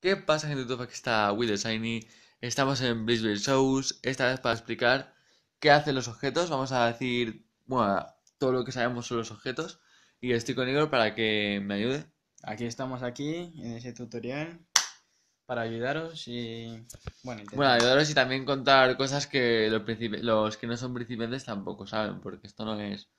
¿Qué pasa en YouTube? Aquí está Will Shiny Estamos en Brisbane Shows Esta vez para explicar qué hacen los objetos Vamos a decir, bueno, todo lo que sabemos sobre los objetos Y estoy con Igor para que me ayude Aquí estamos aquí, en ese tutorial Para ayudaros y... Bueno, bueno ayudaros y también contar cosas que los, los que no son principiantes tampoco saben Porque esto no es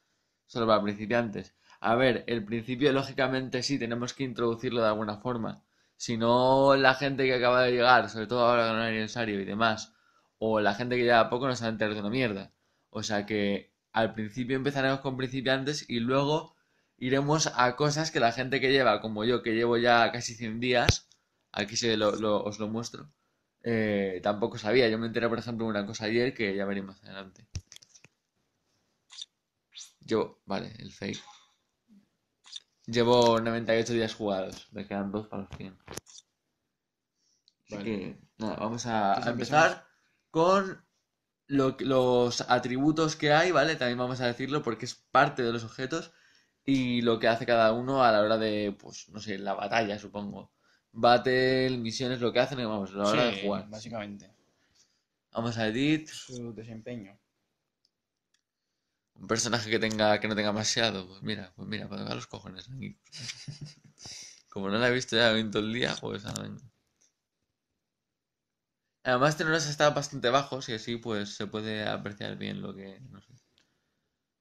solo para principiantes A ver, el principio lógicamente sí, tenemos que introducirlo de alguna forma sino la gente que acaba de llegar, sobre todo ahora con el aniversario y demás, o la gente que a poco no se va de una mierda. O sea que al principio empezaremos con principiantes y luego iremos a cosas que la gente que lleva, como yo, que llevo ya casi 100 días, aquí se lo, os lo muestro, eh, tampoco sabía. Yo me enteré, por ejemplo, de una cosa ayer que ya veremos más adelante. Yo, vale, el fake. Llevo 98 días jugados. Me quedan dos para los 100. vamos a, empezar con lo, los atributos que hay, ¿vale? También vamos a decirlo porque es parte de los objetos y lo que hace cada uno a la hora de, pues, no sé, la batalla, supongo. Battle, misiones, lo que hacen, vamos, a la hora de jugar. Básicamente. Vamos a Edit. Su desempeño. Un personaje que tenga que no tenga demasiado, pues mira, pues mira, para pues los cojones. Como no la he visto ya en todo el día, pues ah, Además, tener unos bastante bajos y así pues se puede apreciar bien lo que.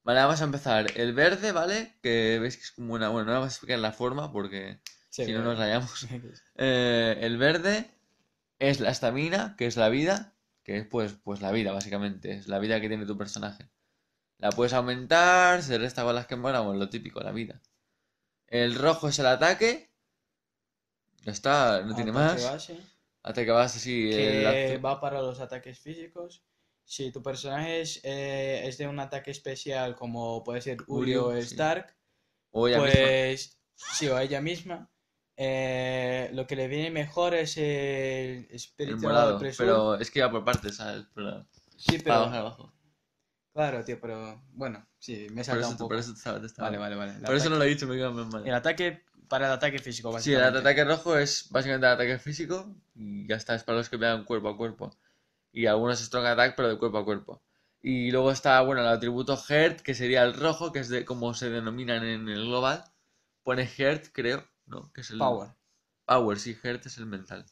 Vale, vamos a empezar. El verde, ¿vale? Que veis que es como una. Bueno, no vamos a explicar la forma porque si no nos rayamos. Eh, el verde es la estamina, que es la vida, que es pues, pues la vida, básicamente. Es la vida que tiene tu personaje. La puedes aumentar, se resta balas las que moramos, lo típico, la vida. El rojo es el ataque. Ya está, no tiene más. Base. Ataque base, sí. va para los ataques físicos. Si tu personaje es, eh, de un ataque especial, como puede ser Uri o Stark, o ella pues sí, o ella misma, eh, lo que le viene mejor es el espíritu Pero es que va por partes, ¿sabes? Pero... Sí, pero... Claro, tío, pero bueno, sí, me he saltado un poco. Por Vale, vale, vale. por eso no lo he dicho, me quedo mal. El ataque para el ataque físico, básicamente. Sí, el ataque rojo es básicamente el ataque físico y ya está, es para los que vean cuerpo a cuerpo. Y algunos strong attack, pero de cuerpo a cuerpo. Y luego está, bueno, el atributo Hert, que sería el rojo, que es de como se denominan en el global. Pone Hert, creo, ¿no? Que es el... Power. Power, sí, Hert es el mental.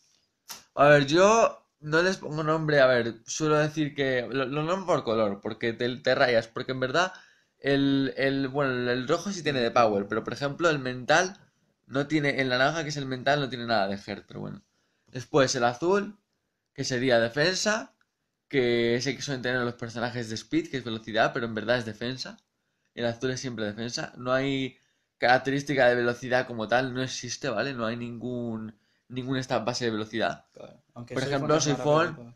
A ver, yo no les pongo nombre, a ver, suelo decir que lo, nombro por color, porque te, rayas, porque en verdad el, el, bueno, el rojo sí tiene de power, pero por ejemplo el mental no tiene, en la naranja que es el mental no tiene nada de heart, pero bueno. Después el azul, que sería defensa, que sé que suelen tener los personajes de speed, que es velocidad, pero en verdad es defensa. El azul es siempre defensa, no hay característica de velocidad como tal, no existe, ¿vale? No hay ningún ninguna esta base de velocidad. Por ejemplo, Siphon, pues.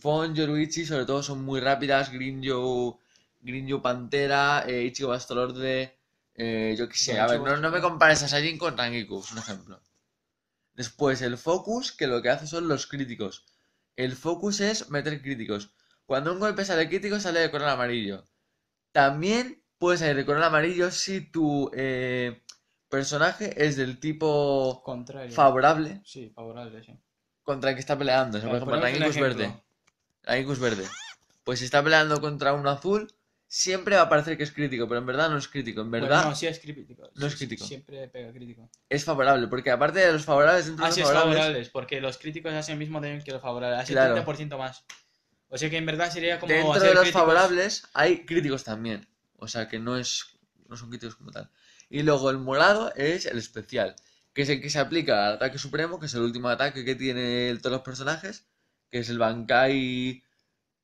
claro, Yoruichi, sobre todo son muy rápidas, Grinjo, Grinjo Pantera, eh, Ichigo Bastolorde, eh, yo qué sé, a ver, no, me compares a Sajin con Rangiku, es un ejemplo. Después, el focus, que lo que hace son los críticos. El focus es meter críticos. Cuando un golpe sale crítico, sale de color amarillo. También puede salir de color amarillo si tu... Eh, personaje es del tipo favorable contra el que está peleando. por ejemplo, Ragnikus verde. Pues si está peleando contra uno azul, siempre va a parecer que es crítico, pero en verdad no es crítico. En verdad no, sí es crítico. No es crítico. Siempre pega crítico. es favorable, porque aparte de los favorables, dentro de ah, los favorables, porque los críticos hacen mismo daño que los favorables, hacen 30% más. O sea que en verdad sería como dentro de los favorables hay críticos también. O sea que no es no son críticos como tal. Y luego el morado es el especial, que es el que se aplica al ataque supremo, que es el último ataque que tiene todos los personajes, que es el Bankai,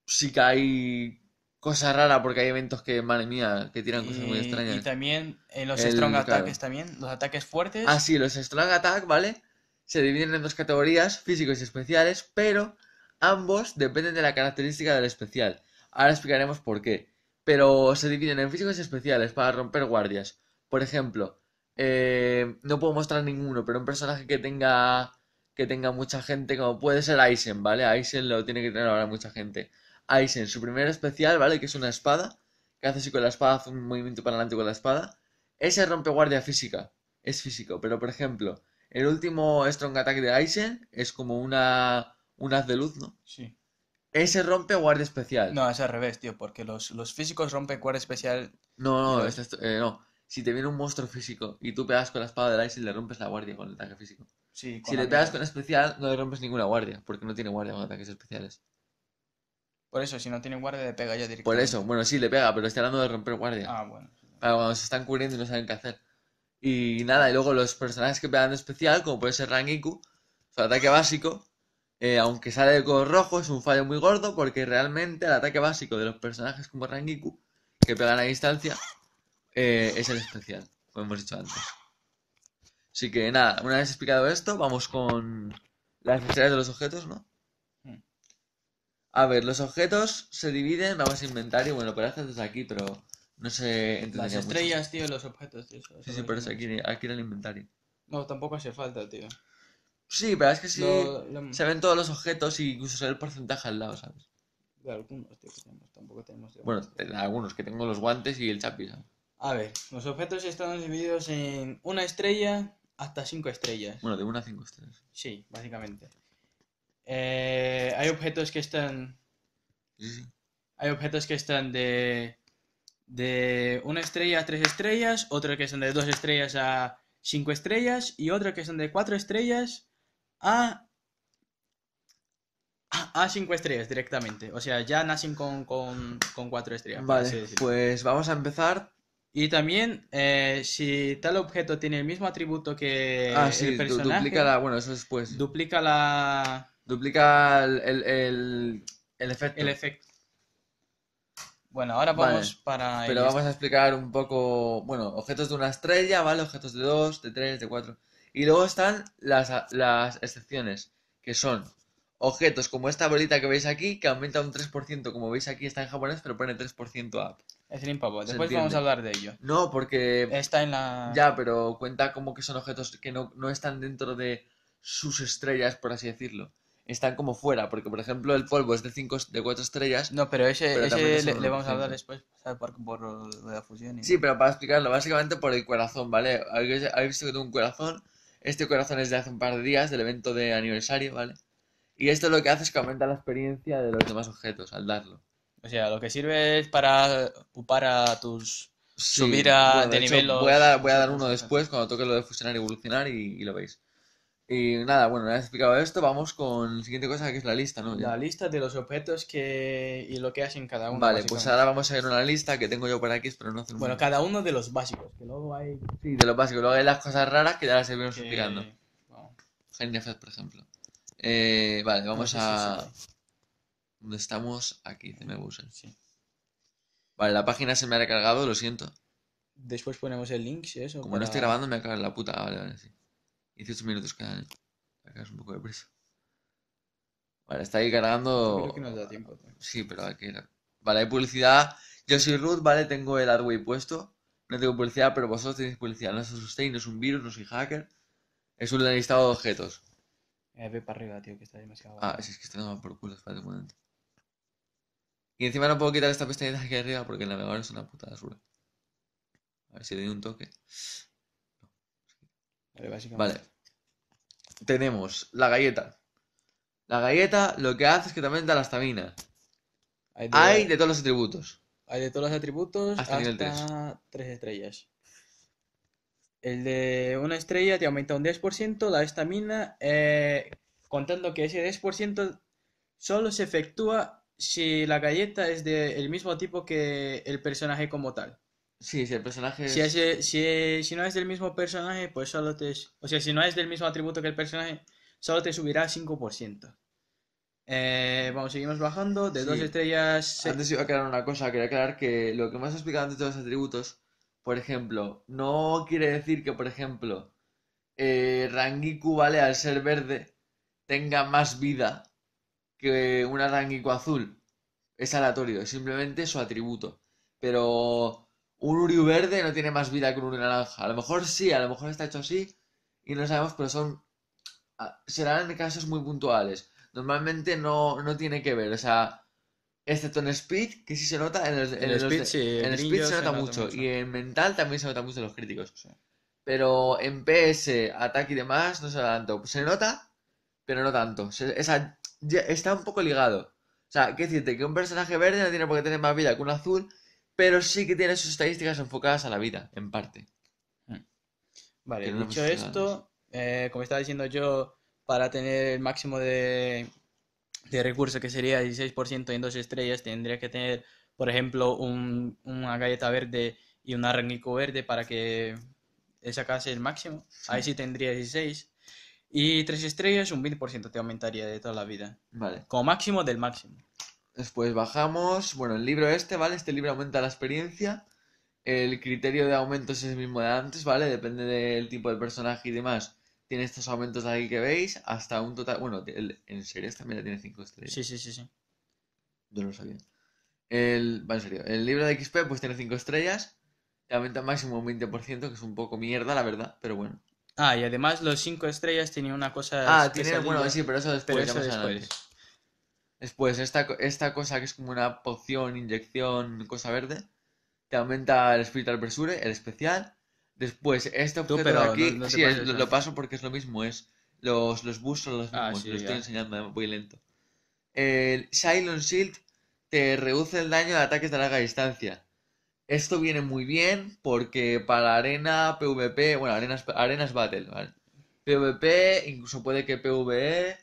Shikai, cosa rara, porque hay eventos que, madre mía, que tiran cosas muy eh, extrañas. Y también en eh, los Strong Attacks también, los ataques fuertes. Ah, sí, los Strong Attack, ¿vale? Se dividen en dos categorías, físicos y especiales, pero ambos dependen de la característica del especial. Ahora explicaremos por qué. Pero se dividen en físicos y especiales para romper guardias por ejemplo, eh, no puedo mostrar ninguno, pero un personaje que tenga que tenga mucha gente, como puede ser Aizen, ¿vale? Aizen lo tiene que tener ahora mucha gente. Aizen, su primer especial, ¿vale? Que es una espada, que hace así con la espada, hace un movimiento para adelante con la espada. Ese rompe guardia física, es físico, pero por ejemplo, el último Strong Attack de Aizen es como una, un haz de luz, ¿no? Sí. Ese rompe guardia especial. No, es al revés, tío, porque los, físicos rompen guardia especial. No, no, no si te viene un monstruo físico y tú pegas con la espada de Ice y le rompes la guardia con el ataque físico. si le pegas con especial, no le rompes ninguna guardia, porque no tiene guardia con ataques especiales. Por eso, si no tiene guardia, le pega ya directamente. Por eso, bueno, sí, le pega, pero está hablando de romper guardia. Ah, bueno. Para cuando se están cubriendo y no saben qué hacer. Y nada, y luego los personajes que pegan especial, como puede ser Rangiku, su ataque básico, eh, aunque sale de color rojo, es un fallo muy gordo, porque realmente el ataque básico de los personajes como Rangiku, que pegan a distancia, eh, es el especial, como hemos dicho antes. Así que nada, una vez explicado esto, vamos con las necesidades de los objetos, ¿no? A ver, los objetos se dividen, vamos a inventario, bueno, pero haces desde aquí, pero no sé... Las estrellas, tío, los objetos, tío. sí, sí, por eso aquí, aquí en el inventario. No, tampoco hace falta, tío. Sí, pero es que si se ven todos los objetos y incluso el porcentaje al lado, ¿sabes? De algunos, tío, que tenemos, tampoco tenemos... bueno, algunos, que tengo los guantes y el chapi, ¿sabes? A ver, los objetos están divididos en una estrella hasta cinco estrellas. Bueno, de una a cinco estrellas. Sí, básicamente. Eh, hay objetos que están. Hay objetos que están de. De una estrella a tres estrellas, otros que son de dos estrellas a cinco estrellas y otros que son de cuatro estrellas a a cinco estrellas directamente. O sea, ya nacen con, con, con cuatro estrellas. Vale, pues vamos a empezar y también, eh, si tal objeto tiene el mismo atributo que ah, el personaje... duplica la... Bueno, eso después. Duplica la... Duplica el, efecto. El efecto. Bueno, ahora vamos para... Pero vamos a explicar un poco... Bueno, objetos de una estrella, ¿vale? Objetos de dos, de tres, de cuatro. Y luego están las, las excepciones, que son objetos como esta bolita que veis aquí, que aumenta un 3%, como veis aquí está en japonés, pero pone 3% up. Es limpavo, después vamos a hablar de ello. No, porque... Está en la... Ya, pero cuenta como que son objetos que no, están dentro de sus estrellas, por así decirlo. Están como fuera, porque por ejemplo el polvo es de cinco, de 4 estrellas. No, pero ese, le, vamos a hablar después por, por, la fusión. Sí, pero para explicarlo, básicamente por el corazón, ¿vale? Habéis visto que tengo un corazón. Este corazón es de hace un par de días, del evento de aniversario, ¿vale? Y esto lo que hace es que aumenta la experiencia de los demás objetos al darlo. O sea, lo que sirve es para ocupar a tus. subir a, de, nivel. Voy, a dar, uno después cuando toque lo de fusionar y evolucionar y, lo veis. Y nada, bueno, una vez explicado esto, vamos con la siguiente cosa que es la lista, ¿no? La lista de los objetos que... y lo que hacen cada uno. Vale, pues ahora vamos a ver una lista que tengo yo por aquí, pero no mucho. Bueno, cada uno de los básicos, que luego hay... Sí, de los básicos, luego hay las cosas raras que ya las seguimos explicando. Bueno. por ejemplo. Eh, vale, ah, vamos a... ¿Dónde estamos? Aquí, me buscan. Vale, la página se me ha recargado, lo siento. Después ponemos el link, si eso. Como no estoy grabando, me ha cagado la puta. Ah, vale, vale, sí. 18 minutos quedan acá es un poco de prisa. Vale, está ahí cargando. Creo que nos da tiempo. Sí, pero hay que Vale, hay publicidad. Yo soy Ruth, ¿vale? Tengo el hardware puesto. No tengo publicidad, pero vosotros tenéis publicidad. No soy asustéis, no es un virus, no soy hacker. Es un listado de objetos. Eh, ve para arriba, tío, que está demasiado. Ah, es que está dando por culo, espérate un momento. Y encima no puedo quitar esta pestañita aquí arriba porque el navegador es una puta basura. A ver si le doy un toque. Vale, básicamente. Vale. Tenemos la galleta. La galleta lo que hace es que también da la estamina. Hay de, todos los atributos. Hay de todos los atributos hasta, hasta 3 estrellas. El de una estrella te aumenta un 10% la estamina, eh, contando que ese 10% solo se efectúa si la galleta es del mismo tipo que el personaje como tal. Sí, si el personaje si, si, no es del mismo personaje, pues solo te... O sea, si no es del mismo atributo que el personaje, solo te subirá 5%. Eh, vamos, seguimos bajando. De dos estrellas... Antes iba a aclarar una cosa. Quería aclarar que lo que más explicado antes de los atributos por ejemplo, no quiere decir que, por ejemplo, eh, Rangiku, ¿vale? Al ser verde, tenga más vida que una Rangiku azul. Es aleatorio, es simplemente su atributo. Pero un Uriu verde no tiene más vida que un Uriu naranja. A lo mejor sí, a lo mejor está hecho así y no sabemos, pero son. Ah, serán casos muy puntuales. Normalmente no, no tiene que ver, o sea, Excepto en Speed, que sí se nota. En, el, Speed, se, nota, mucho, Y en Mental también se nota mucho en los críticos. Pero en PS, ataque y demás, no se nota tanto. Se nota, pero no tanto. esa, está un poco ligado. O sea, qué decirte que un personaje verde no tiene por qué tener más vida que un azul, pero sí que tiene sus estadísticas enfocadas a la vida, en parte. Hmm. Vale, dicho esto, eh, como estaba diciendo yo, para tener el máximo de de recurso que sería 16% en dos estrellas, tendría que tener, por ejemplo, un, una galleta verde y un arnico verde para que esa sacase el máximo. Ahí sí tendría 16. Y tres estrellas, un 20% te aumentaría de toda la vida. Vale. Como máximo del máximo. Después bajamos. Bueno, el libro este, ¿vale? Este libro aumenta la experiencia. El criterio de aumento es el mismo de antes, ¿vale? Depende del tipo de personaje y demás tiene estos aumentos de ahí que veis, hasta un total. Bueno, en series también la tiene 5 estrellas. Sí, sí, sí, sí. Yo no lo sabía. El, en serio. El libro de XP pues tiene 5 estrellas. Te aumenta máximo un 20%, que es un poco mierda, la verdad, pero bueno. Ah, y además los 5 estrellas tenía una cosa. Ah, tiene. Bueno, sí, pero eso después. después. esta, cosa que es como una poción, inyección, cosa verde, te aumenta el Spiritual pressure el especial Después, este objeto de aquí, sí, lo, paso porque es lo mismo, es los, los son los ah, mismos, lo estoy enseñando, muy lento. El Silent Shield te reduce el daño de ataques de larga distancia. Esto viene muy bien porque para arena PvP, bueno, arenas, arenas battle, ¿vale? PvP, incluso puede que PvE,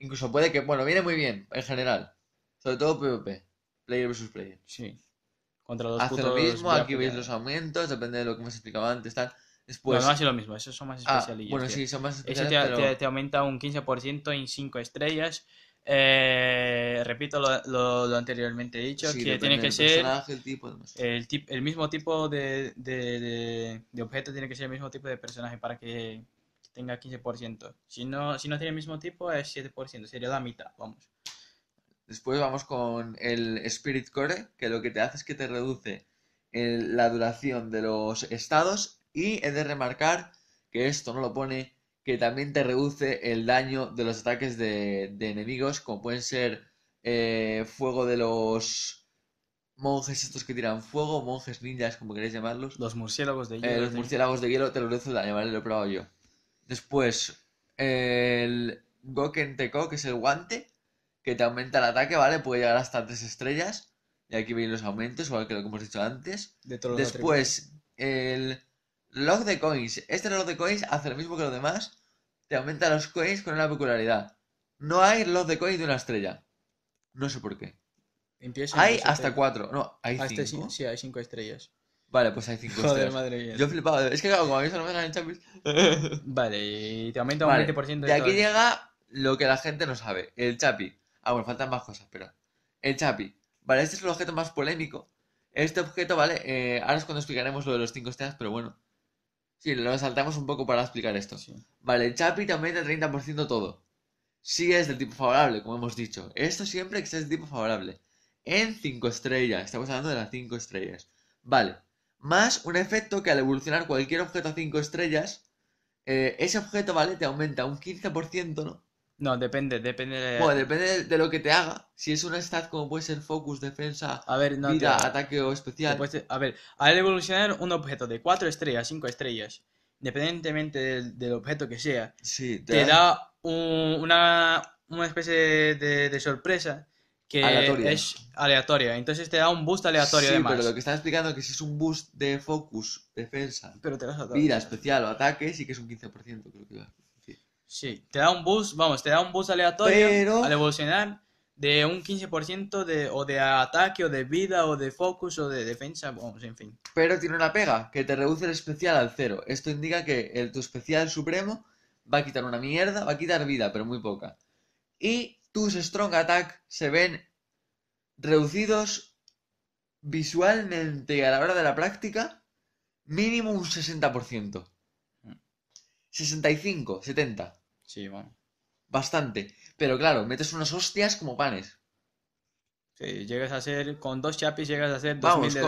incluso puede que, bueno, viene muy bien en general. Sobre todo PvP, player versus player. Sí. Contra los Hace lo mismo, aquí veis los aumentos, depende de lo que hemos explicado antes, tal. Después... Pues no, no lo mismo, esos son más especialistas Ah, bueno, sí, son más especiales, Eso te, aumenta un 15% en 5 estrellas. Eh, repito lo, lo, anteriormente dicho, que tiene que ser... El, el, mismo tipo de, de, de, de, objeto tiene que ser el mismo tipo de personaje para que tenga 15%. Si no, si no tiene el mismo tipo es 7%, sería la mitad, vamos. Después vamos con el Spirit Core, que lo que te hace es que te reduce la duración de los estados y he de remarcar que esto no lo pone, que también te reduce el daño de los ataques de, enemigos, como pueden ser eh, fuego de los monjes estos que tiran fuego, monjes ninjas, como queréis llamarlos. Los murciélagos de eh, hielo. los murciélagos de hielo te lo reduce el daño, vale, lo he probado yo. Después, el Goken Teko, que es el guante, que te aumenta el ataque, ¿vale? Puede llegar hasta tres estrellas. Y aquí vienen los aumentos, igual que lo que hemos dicho antes. Después, el log de coins. Este log de coins hace lo mismo que los demás. Te aumenta los coins con una peculiaridad. No hay log de coins de una estrella. No sé por qué. Empieza hay hasta 4. cuatro. No, hay 5. Este cinco. Sí, hay cinco estrellas. Vale, pues hay cinco estrellas. madre mía. Yo he Es que claro, como a mí no me dan el vale, y te aumenta un 20% de Y aquí llega lo que la gente no sabe. El Chapi. Ah, bueno, faltan más cosas, pero. El Chapi. Vale, este es el objeto más polémico. Este objeto, vale, eh, ahora es cuando explicaremos lo de los 5 estrellas, pero bueno. Sí, lo saltamos un poco para explicar esto. Vale, el Chapi también da 30% todo. Si es del tipo favorable, como hemos dicho. Esto siempre que sea tipo favorable. En 5 estrellas. Estamos hablando de las 5 estrellas. Vale. Más un efecto que al evolucionar cualquier objeto a 5 estrellas, eh, ese objeto, ¿vale? Te aumenta un 15%, ¿no? No, depende, depende de... Bueno, depende de, lo que te haga. Si es una stat como puede ser focus, defensa, vida, ataque o especial. a ver, al evolucionar un objeto de 4 estrellas, 5 estrellas, independientemente del, objeto que sea, te, da, una, una, especie de, sorpresa que es aleatoria. Entonces te da un boost aleatorio sí, Pero lo que está explicando es que si es un boost de focus, defensa, pero te vida, especial o ataque, sí que es un 15%, creo que va. Sí, te da un boost, vamos, te da un boost aleatorio a al evolucionar de un 15% de, o de ataque, o de vida, o de focus, o de defensa, vamos, en fin. Pero tiene una pega, que te reduce el especial al cero. Esto indica que el, tu especial supremo va a quitar una mierda, va a quitar vida, pero muy poca. Y tus strong attack se ven reducidos visualmente a la hora de la práctica mínimo un 60%. 65, 70. Sí, bueno. Bastante. Pero claro, metes unas hostias como panes. Sí, llegas a ser con dos chapis llegas a hacer dos Vamos, de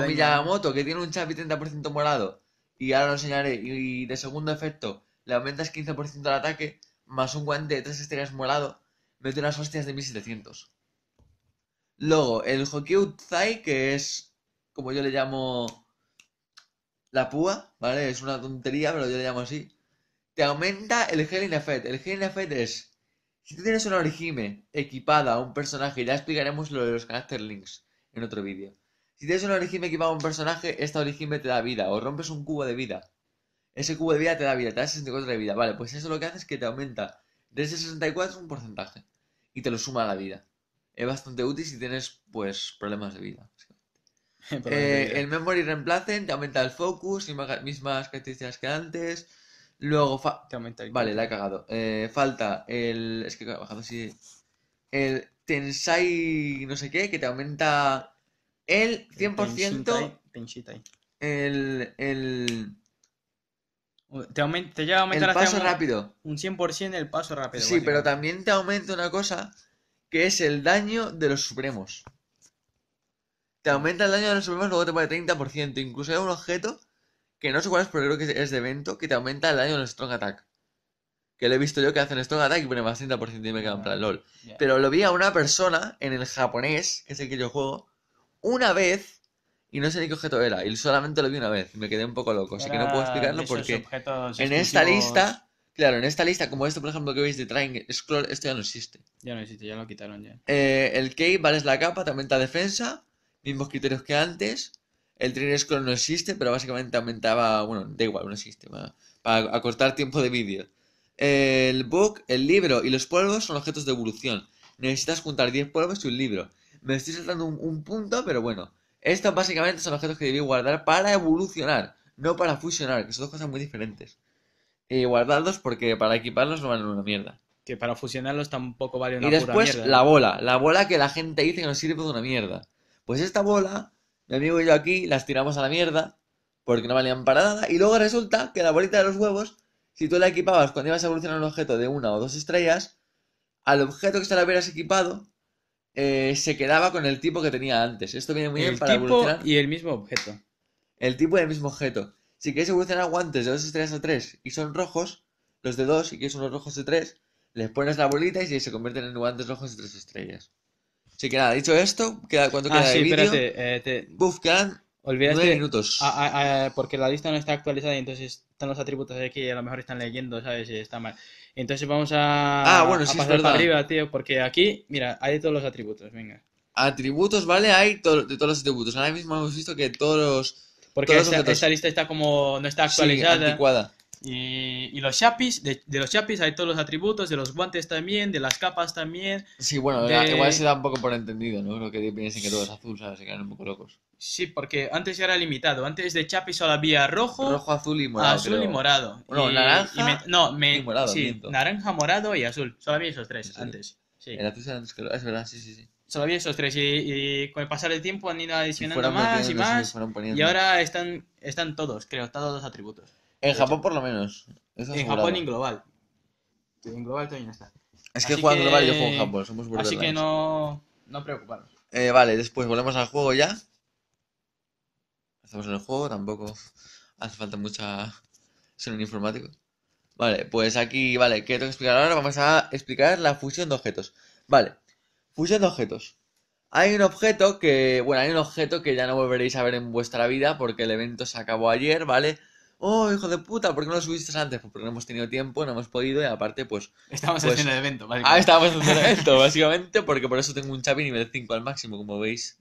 con que tiene un chapi 30% molado y ahora lo enseñaré, y de segundo efecto, le aumentas 15% al ataque, más un guante de tres estrellas molado mete unas hostias de 1700. Luego, el Hokyu Zai, que es, como yo le llamo, la púa, ¿vale? Es una tontería, pero yo le llamo así te aumenta el healing effect. El healing effect es, si tú tienes una origime equipada a un personaje, y ya explicaremos lo de los character links en otro vídeo. Si tienes una origime equipada a un personaje, esta origime te da vida, o rompes un cubo de vida. Ese cubo de vida te da vida, te da 64 de vida. Vale, pues eso lo que hace es que te aumenta de ese 64 un porcentaje y te lo suma a la vida. Es bastante útil si tienes, pues, problemas de vida. eh, el memory reemplacen, te aumenta el focus, mismas características que antes. Luego, fa vale, la he cagado. Eh, falta el. Es que he bajado así. El Tensai, no sé qué, que te aumenta el 100%. El. el te, lleva a aumentar un, rápido. Un 100% el paso rápido. Sí, pero también te aumenta una cosa que es el daño de los supremos. Te aumenta el daño de los supremos, luego te pone 30%. Incluso hay un objeto que no sé cuál es, pero creo que es de evento, que te aumenta el daño en el Strong Attack. Que lo he visto yo que hacen Strong Attack y pone más 30% y me quedan plan LOL. Pero lo vi a una persona en el japonés, que es el que yo juego, una vez y no sé ni qué objeto era. Y solamente lo vi una vez. Y me quedé un poco loco. así que no puedo explicarlo porque en esta lista, claro, en esta lista, como esto por ejemplo que veis de Trying Scroll, esto ya no existe. Ya no existe, ya lo quitaron ya. Eh, el K, vale, es la capa, te aumenta defensa. Mismos criterios que antes. El scroll no existe, pero básicamente aumentaba, bueno, da igual, no existe, para acortar tiempo de vídeo. El book, el libro y los polvos son objetos de evolución. Necesitas juntar 10 polvos y un libro. Me estoy saltando un, punto, pero bueno. Estos básicamente son objetos que debí guardar para evolucionar, no para fusionar, que son dos cosas muy diferentes. Y guardarlos porque para equiparlos no valen una mierda. Que para fusionarlos tampoco vale una Y después la bola, la bola que la gente dice que no sirve de una mierda. Pues esta bola mi amigo y yo aquí las tiramos a la mierda porque no valían para nada. Y luego resulta que la bolita de los huevos, si tú la equipabas cuando ibas a evolucionar un objeto de una o dos estrellas, al objeto que se la hubieras equipado eh, se quedaba con el tipo que tenía antes. Esto viene muy bien para tipo evolucionar. Y el mismo objeto. El tipo y el mismo objeto. Si quieres evolucionar guantes de dos estrellas a tres y son rojos, los de dos, y quieres unos rojos de tres, les pones la bolita y se convierten en guantes rojos de tres estrellas. Sí, que nada, dicho esto, queda, ¿cuánto ah, queda sí, de vídeo? Espérate, eh, Olvídate, 9 minutos. porque la lista no está actualizada y entonces están los atributos de y a lo mejor están leyendo, ¿sabes? Y está mal. Entonces vamos a, ah, bueno, sí, pasar para arriba, tío, porque aquí, mira, hay todos los atributos, venga. Atributos, ¿vale? Hay de todos los atributos. Ahora mismo hemos visto que todos los... Porque todos lista está como... no está actualizada. Sí, y, y, los chapis, de, los chapis hay todos los atributos, de los guantes también, de las capas también. Sí, bueno, igual se da un poco por entendido, ¿no? Lo que piensen que todo es azul, ¿sabes? Se quedan un poco locos. Sí, porque antes era limitado. Antes de chapis solo había rojo, rojo, azul y morado. Azul y morado. naranja. Y no, morado, sí, naranja, morado y azul. Solo había esos tres antes. Sí. El azul antes, Es verdad, sí, sí, sí solo había esos tres y, con el pasar del tiempo han ido adicionando más y más y ahora están, están todos, creo, todos los atributos. En Japón por lo menos. en Japón y en global. En global también está. Es que jugando global yo juego en Japón, somos Así que no, no preocupados. Eh, vale, después volvemos al juego ya. Estamos en el juego, tampoco hace falta mucha Ser un informático. Vale, pues aquí, vale, ¿qué tengo que explicar ahora? Vamos a explicar la fusión de objetos. Vale, fusión de objetos. Hay un objeto que, bueno, hay un objeto que ya no volveréis a ver en vuestra vida porque el evento se acabó ayer, ¿vale? vale oh, hijo de puta, ¿por qué no lo subiste antes? Pues, porque no hemos tenido tiempo, no hemos podido y aparte, pues. Estábamos pues haciendo el evento, básicamente. Ah, estábamos haciendo el evento, básicamente, porque por eso tengo un Chapi nivel 5 al máximo, como veis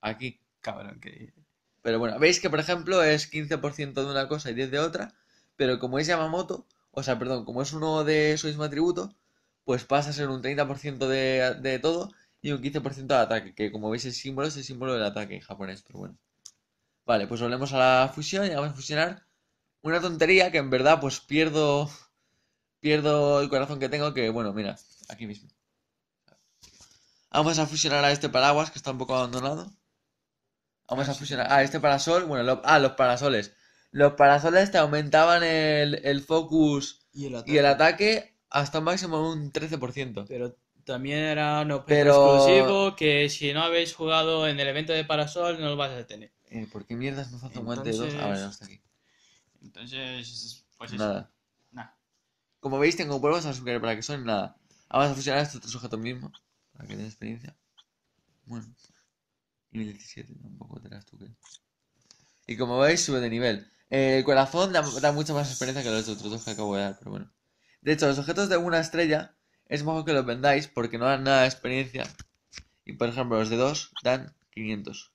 aquí. Cabrón, que. Pero bueno, veis que por ejemplo es 15% de una cosa y 10 de otra, pero como es Yamamoto, o sea, perdón, como es uno de su mismo atributo, pues pasa a ser un 30% de, de todo y un 15% de ataque, que como veis el símbolo es el símbolo del ataque en japonés, pero bueno. Vale, pues volvemos a la fusión y vamos a fusionar una tontería que en verdad pues pierdo pierdo el corazón que tengo que bueno, mira, aquí mismo. Vamos a fusionar a este paraguas que está un poco abandonado. Vamos a ah, fusionar a ah, este parasol, bueno, a ah, los parasoles. Los parasoles te aumentaban el, focus y el, ataque hasta un máximo de un 13%. Pero también era un objeto exclusivo que si no habéis jugado en el evento de parasol no lo vas a tener. Eh, ¿Por qué mierdas me falta un guante de dos? Ah, vale, no aquí. Entonces, pues eso. Nada. Nada. Como veis, tengo polvos a azúcar para que son nada. Ah, vamos a fusionar estos tres objetos mismos. Para que tenga experiencia. Bueno. Y 17, tampoco te das tú que. Y como veis, sube de nivel. Eh, el corazón da, mucha más experiencia que los otros dos que acabo de dar, pero bueno. De hecho, los objetos de una estrella es mejor que los vendáis porque no dan nada de experiencia. Y por ejemplo, los de dos dan 500.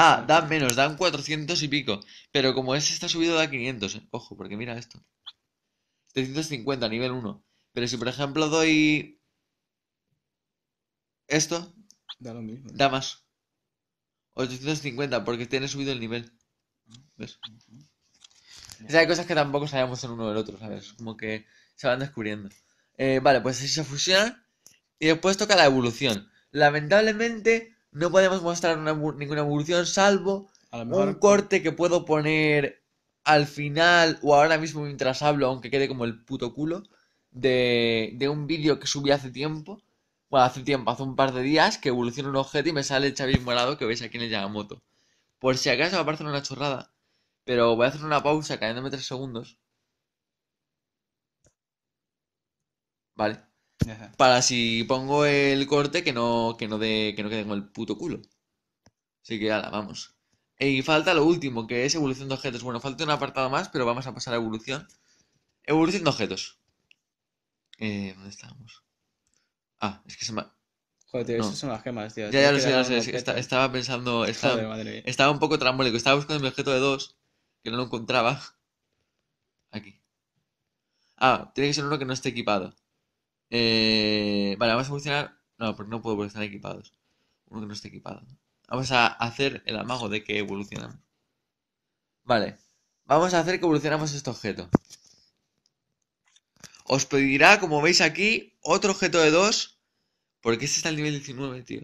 Ah, dan menos, dan 400 y pico. Pero como ese está subido, da 500. Eh. Ojo, porque mira esto. 350, nivel 1. Pero si, por ejemplo, doy esto, Da lo mismo. más. 850, porque tiene subido el nivel. ¿Ves? O hay cosas que tampoco sabemos el uno del otro, ¿sabes? Como que se van descubriendo. Eh, vale, pues así se fusiona Y después toca la evolución. Lamentablemente, no podemos mostrar ninguna evolución salvo un corte que puedo poner al final o ahora mismo mientras hablo, aunque quede como el puto culo, de, de un vídeo que subí hace tiempo. Bueno, hace tiempo, hace un par de días, que evoluciona un objeto y me sale el chavín Morado que veis aquí en el Yamamoto. Por si acaso va a parecer una chorrada, pero voy a hacer una pausa, cayéndome tres segundos. Vale. Para si pongo el corte que no, que no, de, que no quede con el puto culo. Así que ala, vamos. Y falta lo último, que es evolución de objetos. Bueno, falta un apartado más, pero vamos a pasar a evolución. Evolución de objetos. Eh, ¿Dónde estábamos? Ah, es que se me... Joder, tío, son las gemas, tío. Ya, ya lo sé, ya lo sé. estaba pensando... Estaba, estaba un poco trambólico. Estaba buscando mi objeto de dos, que no lo encontraba. Aquí. Ah, tiene que ser uno que no esté equipado. Eh, vale, vamos a evolucionar... No, porque no puedo porque están equipados. Uno que no esté equipado. Vamos a hacer el amago de que evolucionamos Vale. Vamos a hacer que evolucionamos este objeto. Os pedirá, como veis aquí, otro objeto de dos Porque este está al nivel 19, tío.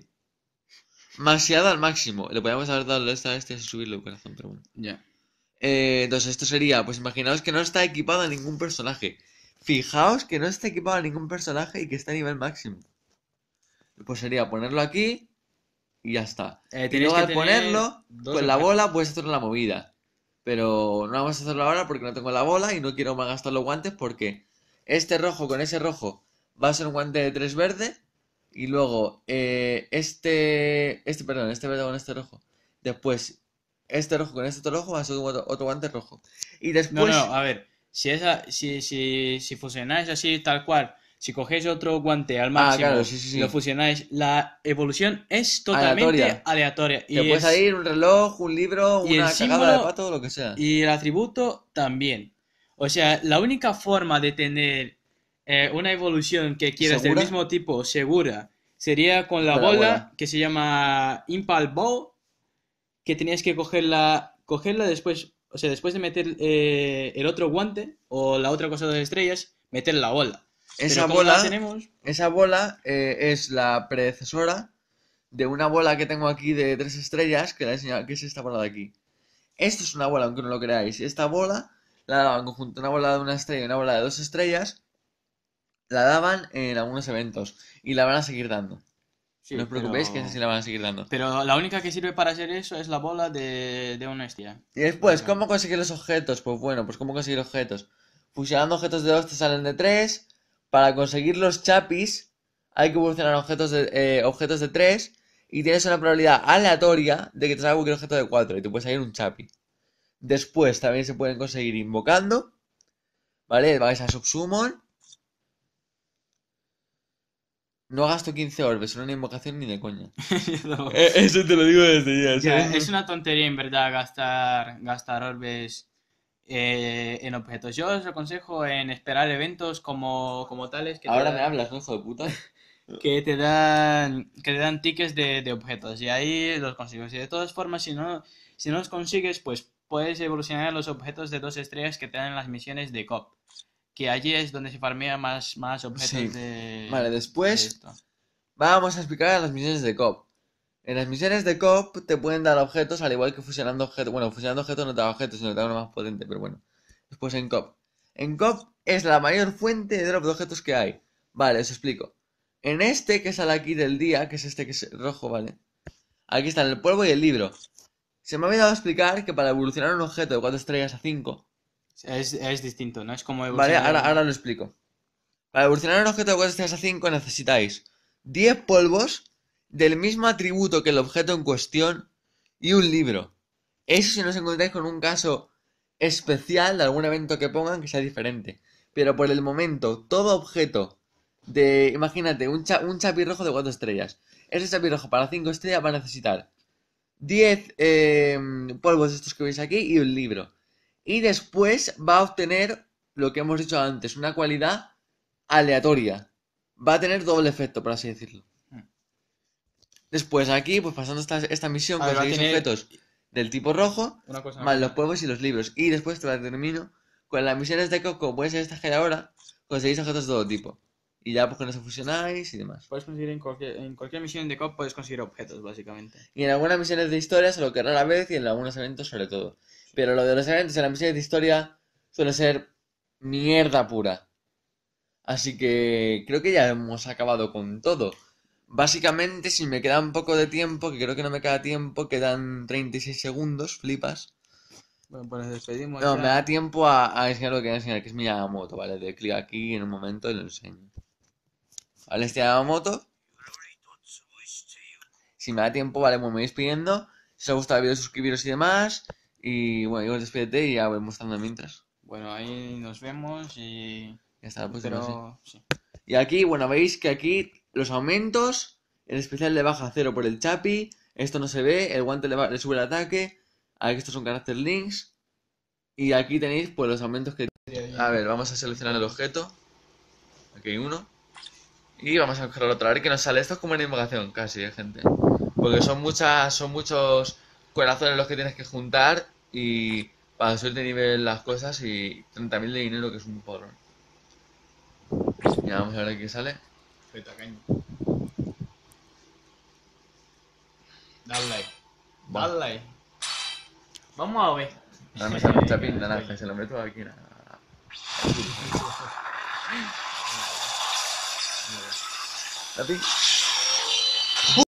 Demasiado al máximo. Le podríamos haber dado esta a este subirle subirlo, corazón, pero bueno. Ya. Eh, entonces, esto sería, pues imaginaos que no está equipado a ningún personaje. Fijaos que no está equipado a ningún personaje y que está a nivel máximo. Pues sería ponerlo aquí y ya está. Eh, y luego que al ponerlo, con la bola puedes hacer la movida. Pero no vamos a hacerlo ahora porque no tengo la bola y no quiero más gastar los guantes porque este rojo con ese rojo va a ser un guante de tres verde. Y luego eh, este, este, perdón, este verde con este rojo. Después este rojo con este otro rojo va a ser otro, guante rojo. Y después... a ver si, esa, si, si, así tal cual, si coges otro guante al ah, máximo lo fusionáis, la evolución es totalmente aleatoria. Y Te puede salir un reloj, un libro, una cagada de pato, lo que sea. Y el atributo también. O sea, la única forma de tener eh, una evolución que quieras del mismo tipo segura sería con la, bola, que se llama Impal que tenías que cogerla, cogerla después o sea, después de meter eh, el otro guante o la otra cosa de estrellas, meter la bola. Esa bola, tenemos? esa bola eh, es la predecesora de una bola que tengo aquí de tres estrellas, que, que es esta bola de aquí. Esto es una bola, aunque no lo creáis. Esta bola la daban conjunto una bola de una estrella y una bola de dos estrellas, la daban en algunos eventos y la van a seguir dando no os preocupéis que esa la van a seguir dando. Pero la única que sirve para hacer eso es la bola de, de honestidad. Y después, ¿cómo conseguir los objetos? Pues bueno, pues ¿cómo conseguir objetos? Fusionando objetos de dos te salen de tres. Para conseguir los chapis hay que evolucionar objetos de, eh, objetos de tres. Y tienes una probabilidad aleatoria de que te salga un objeto de cuatro. Y te puedes salir un chapi. Después también se pueden conseguir invocando. ¿Vale? Vais a Subsummon. No gasto 15 orbes no una invocación ni de coña. E-, eso te lo digo desde ya. es una tontería en verdad gastar, gastar orbes eh, en objetos. Yo os aconsejo en esperar eventos como, tales que... Ahora me hablas, hijo de puta? que te dan que dan tickets de, de, objetos y ahí los consigues y de todas formas si no si no los consigues pues puedes evolucionar los objetos de dos estrellas que te dan en las misiones de cop que allí es donde se farmea más, más objetos de... Vale, después vamos a explicar las misiones de COP. En las misiones de COP te pueden dar objetos, al igual que fusionando objetos. Bueno, fusionando objetos no te da objetos, sino te da uno más potente, pero bueno. Después en COP. En COP es la mayor fuente de drop de objetos que hay. Vale, os explico. En este que sale aquí del día, que es este que es rojo, vale. Aquí están el polvo y el libro. Se me ha olvidado explicar que para evolucionar un objeto de 4 estrellas a 5, es, distinto, ¿no? Es como evolucionar. Vale, ahora, ahora lo explico. Para evolucionar un objeto de 4 estrellas a 5 necesitáis 10 polvos del mismo atributo que el objeto en cuestión y un libro. Eso si no os encontráis con un caso especial de algún evento que pongan que sea diferente. Pero por el momento, todo objeto de, imagínate, un, cha, un chapirrojo de 4 estrellas. Ese rojo para 5 estrellas va a necesitar 10 eh, polvos estos que veis aquí y un libro y después va a obtener lo que hemos dicho antes, una cualidad aleatoria. Va a tener doble efecto, por así decirlo. Hmm. Después aquí, pues pasando esta, misión, ah, conseguís objetos del tipo rojo, más los pueblos y los libros. Y después te la termino con las misiones de Coco, puede ser esta que ahora, conseguís objetos de todo tipo y ya pues no se fusionáis y demás. Puedes conseguir en cualquier, en cualquier misión de COP puedes conseguir objetos, básicamente. Y en algunas misiones de historia se lo querrá a la vez y en algunos eventos sobre todo. Pero lo de los eventos en las misiones de historia suele ser mierda pura. Así que creo que ya hemos acabado con todo. Básicamente, si me queda un poco de tiempo, que creo que no me queda tiempo, quedan 36 segundos, flipas. Bueno, pues nos despedimos. No, me da tiempo a, a enseñar lo que voy a enseñar, que es mi moto, ¿vale? De clic aquí en un momento y lo enseño. Vale, este moto. Si me da tiempo, vale, pues me voy despidiendo. Si os ha gustado el vídeo, suscribiros y demás. Y bueno, yo os despídete y ya voy mostrando mientras. Bueno, ahí nos vemos y. Ya está, pues, Y aquí, bueno, veis que aquí los aumentos, en especial le baja cero por el Chapi, esto no se ve, el guante le, le sube el ataque, aquí estos son carácter links, y aquí tenéis pues los aumentos que... A ver, vamos a seleccionar el objeto, aquí hay uno, y vamos a coger otra. A ver qué nos sale. Esto es como una invocación casi ¿eh, gente. Porque son muchas, son muchos corazones los que tienes que juntar y para subir de nivel las cosas y 30.000 de dinero que es un porrón. Ya vamos a ver qué sale. Perfecto, caño. Dale. Dale. Dale. Vamos a ver. Ahora me sale mucha pinta, nada, que se lo meto aquí. अभी